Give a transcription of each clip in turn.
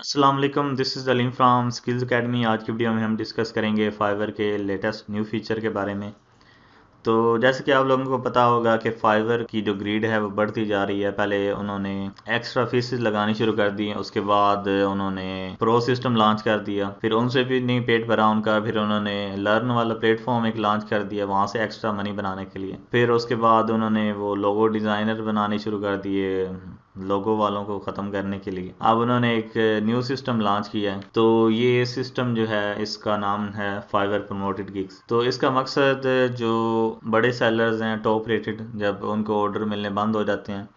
Aslam this is Aleem from skills academy आज की video में हम डिस्कस करेंगे फाइवर के लेटेस्ट न्यू फीचर के बारे में तो जैसे कि आप लोगों को पता होगा कि फाइवर की जो ग्रीड है वो बढ़ती जा रही है पहले उन्होंने एक्स्ट्रा फीस लगानी शुरू कर दी उसके बाद उन्होंने प्रो सिस्टम लॉन्च कर दिया फिर उनसे भी नहीं पेट भरा उनका फिर उन्होंने लर्न वाला प्लेटफॉर्म एक लॉन्च कर दिया वहाँ से एक्स्ट्रा मनी बनाने के लिए फिर उसके बाद उन्होंने वो लोगो डिज़ाइनर बनाने शुरू कर दिए लोगों वालों को ख़त्म करने के लिए अब उन्होंने एक न्यू सिस्टम लॉन्च किया है तो ये सिस्टम जो है इसका नाम है फाइवर प्रमोटेड गिग्स तो इसका मकसद जो बड़े सेलर्स हैं टॉप रेटेड जब उनको ऑर्डर मिलने बंद हो जाते हैं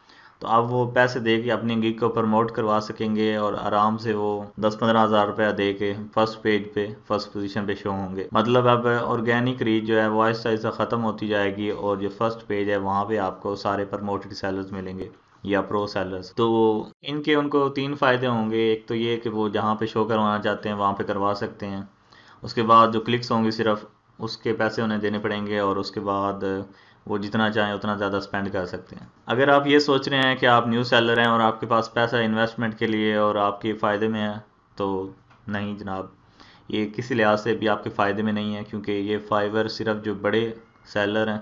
तो अब वो पैसे दे के अपनी गिग को प्रमोट करवा सकेंगे और आराम से वो दस पंद्रह हज़ार रुपया दे के फर्स्ट पेज पे फर्स्ट पोजीशन पे शो होंगे मतलब अब ऑर्गेनिक रीच जो है वो ऐसा ऐसा ख़त्म होती जाएगी और जो फर्स्ट पेज है वहाँ पे आपको सारे प्रमोटेड सेलर्स मिलेंगे या प्रो सेलर्स तो इनके उनको तीन फ़ायदे होंगे एक तो ये कि वो जहाँ पे शो करवाना चाहते हैं वहाँ पे करवा सकते हैं उसके बाद जो क्लिक्स होंगे सिर्फ उसके पैसे उन्हें देने पड़ेंगे और उसके बाद वो जितना चाहें उतना ज़्यादा स्पेंड कर सकते हैं अगर आप ये सोच रहे हैं कि आप न्यू सेलर हैं और आपके पास पैसा इन्वेस्टमेंट के लिए और आपके फ़ायदे में है तो नहीं जनाब ये किसी लिहाज से भी आपके फ़ायदे में नहीं है क्योंकि ये फाइवर सिर्फ जो बड़े सेलर हैं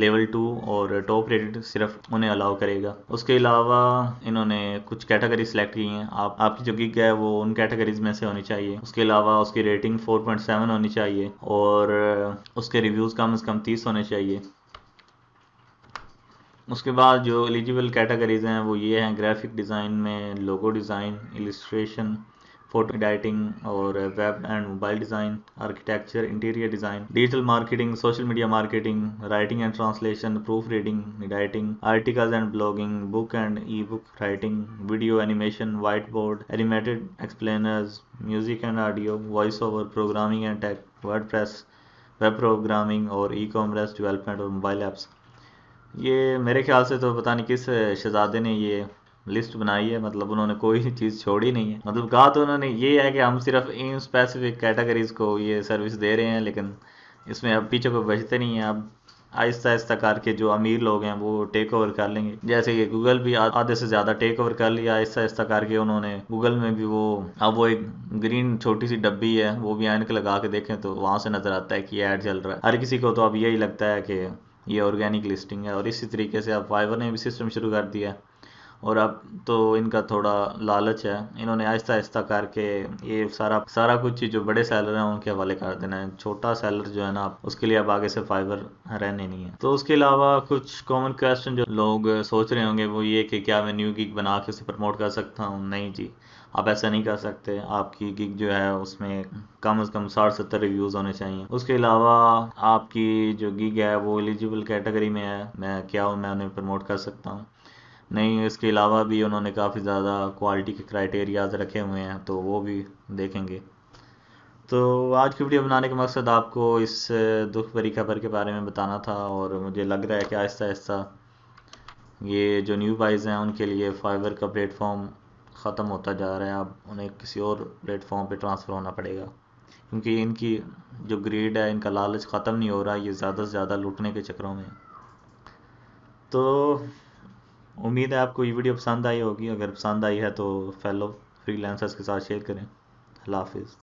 लेवल टू और टॉप रेटेड सिर्फ उन्हें अलाउ करेगा उसके अलावा इन्होंने कुछ कैटेगरी सिलेक्ट की हैं आप आपकी जो गिग है वो उन कैटेगरीज में से होनी चाहिए उसके अलावा उसकी रेटिंग 4.7 होनी चाहिए और उसके रिव्यूज़ कम से कम 30 होने चाहिए उसके बाद जो एलिजिबल कैटेगरीज हैं वो ये हैं ग्राफिक डिज़ाइन में logo design illustration photo editing और web and mobile design architecture interior design digital marketing social media marketing writing and translation proof reading editing articles and blogging book and e book writing video animation white board animated explainers music and audio voice over programming and tech WordPress web programming और e commerce development और mobile apps ये मेरे ख्याल से तो पता नहीं किस शहजादे ने ये लिस्ट बनाई है मतलब उन्होंने कोई चीज़ छोड़ी नहीं है मतलब कहा तो उन्होंने ये है कि हम सिर्फ इन स्पेसिफिक कैटेगरीज को ये सर्विस दे रहे हैं लेकिन इसमें अब पीछे को बचते नहीं है अब आहिस्ता आहिस्ता करके जो अमीर लोग हैं वो टेक ओवर कर लेंगे जैसे कि गूगल भी आधे से ज़्यादा टेक ओवर कर लिया आहिस्ता आहिस्ता करके उन्होंने गूगल में भी वो अब वो एक ग्रीन छोटी सी डब्बी है वो भी के लगा के देखें तो वहाँ से नज़र आता है कि ऐड चल रहा है हर किसी को तो अब यही लगता है कि ये ऑर्गेनिक लिस्टिंग है और इसी तरीके से अब फाइवर ने भी सिस्टम शुरू कर दिया है और अब तो इनका थोड़ा लालच है इन्होंने आहिस्ता आहिस्ता करके ये सारा सारा कुछ जो बड़े सैलर हैं उनके हवाले कर देना है छोटा सैलर जो है ना उसके लिए अब आगे से फाइबर रहने नहीं है तो उसके अलावा कुछ कॉमन क्वेश्चन जो लोग सोच रहे होंगे वो ये कि क्या मैं न्यू गिग बना के उसे प्रमोट कर सकता हूँ नहीं जी आप ऐसा नहीं कर सकते आपकी गिग जो है उसमें कम से कम साठ सत्तर रिव्यूज़ होने चाहिए उसके अलावा आपकी जो गिग है वो एलिजिबल कैटेगरी में है मैं क्या हूँ मैं उन्हें प्रमोट कर सकता हूँ नहीं इसके अलावा भी उन्होंने काफ़ी ज़्यादा क्वालिटी के क्राइटेरियाज रखे हुए हैं तो वो भी देखेंगे तो आज की वीडियो बनाने का मकसद आपको इस दुख भरी खबर के बारे में बताना था और मुझे लग रहा है कि आहिस्ता आहिस्ता ये जो न्यू बाइज हैं उनके लिए फाइबर का प्लेटफॉर्म ख़त्म होता जा रहा है अब उन्हें किसी और प्लेटफॉर्म पे ट्रांसफ़र होना पड़ेगा क्योंकि इनकी जो ग्रेड है इनका लालच ख़त्म नहीं हो रहा ये ज़्यादा से ज़्यादा लूटने के चक्करों में तो उम्मीद है आपको ये वीडियो पसंद आई होगी अगर पसंद आई है तो फेलो फ्रीलांसर्स के साथ शेयर करें अल्लाह हाफिज़